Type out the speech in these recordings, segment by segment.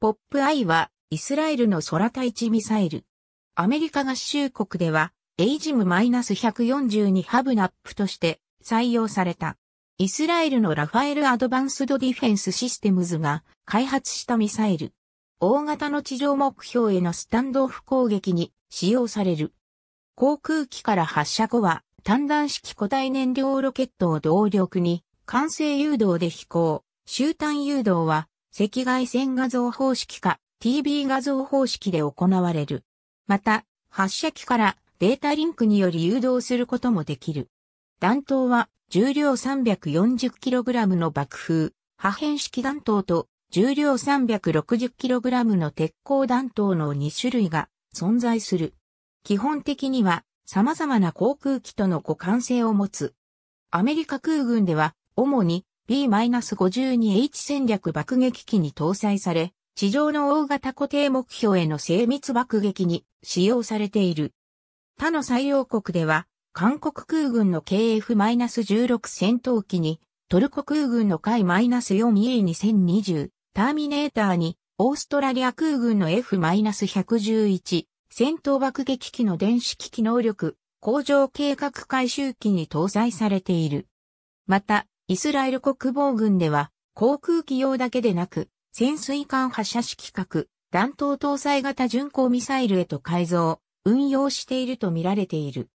ポップアイはイスラエルの空対地ミサイル。アメリカ合衆国ではエイジム -142 ハブナップとして採用された。イスラエルのラファエル・アドバンスド・ディフェンス・システムズが開発したミサイル。大型の地上目標へのスタンドオフ攻撃に使用される。航空機から発射後は単弾式固体燃料ロケットを動力に管制誘導で飛行。終端誘導は赤外線画像方式か TB 画像方式で行われる。また、発射機からデータリンクにより誘導することもできる。弾頭は重量 340kg の爆風、破片式弾頭と重量 360kg の鉄鋼弾頭の2種類が存在する。基本的には様々な航空機との互換性を持つ。アメリカ空軍では主に B-52H 戦略爆撃機に搭載され、地上の大型固定目標への精密爆撃に使用されている。他の採用国では、韓国空軍の KF-16 戦闘機に、トルコ空軍の海 -4A2020 ターミネーターに、オーストラリア空軍の F-111 戦闘爆撃機の電子機器能力向上計画回収機に搭載されている。また、イスラエル国防軍では、航空機用だけでなく、潜水艦発射式核、弾頭搭載型巡航ミサイルへと改造、運用しているとみられている。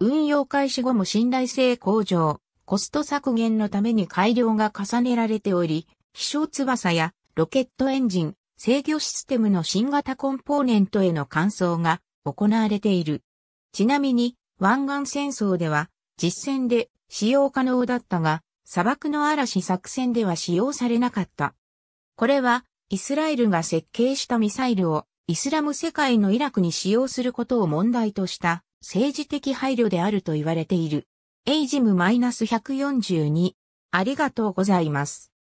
運用開始後も信頼性向上、コスト削減のために改良が重ねられており、飛翔翼やロケットエンジン、制御システムの新型コンポーネントへの換装が行われている。ちなみに、湾岸戦争では、実戦で使用可能だったが、砂漠の嵐作戦では使用されなかった。これは、イスラエルが設計したミサイルをイスラム世界のイラクに使用することを問題とした政治的配慮であると言われている。エイジム -142。ありがとうございます。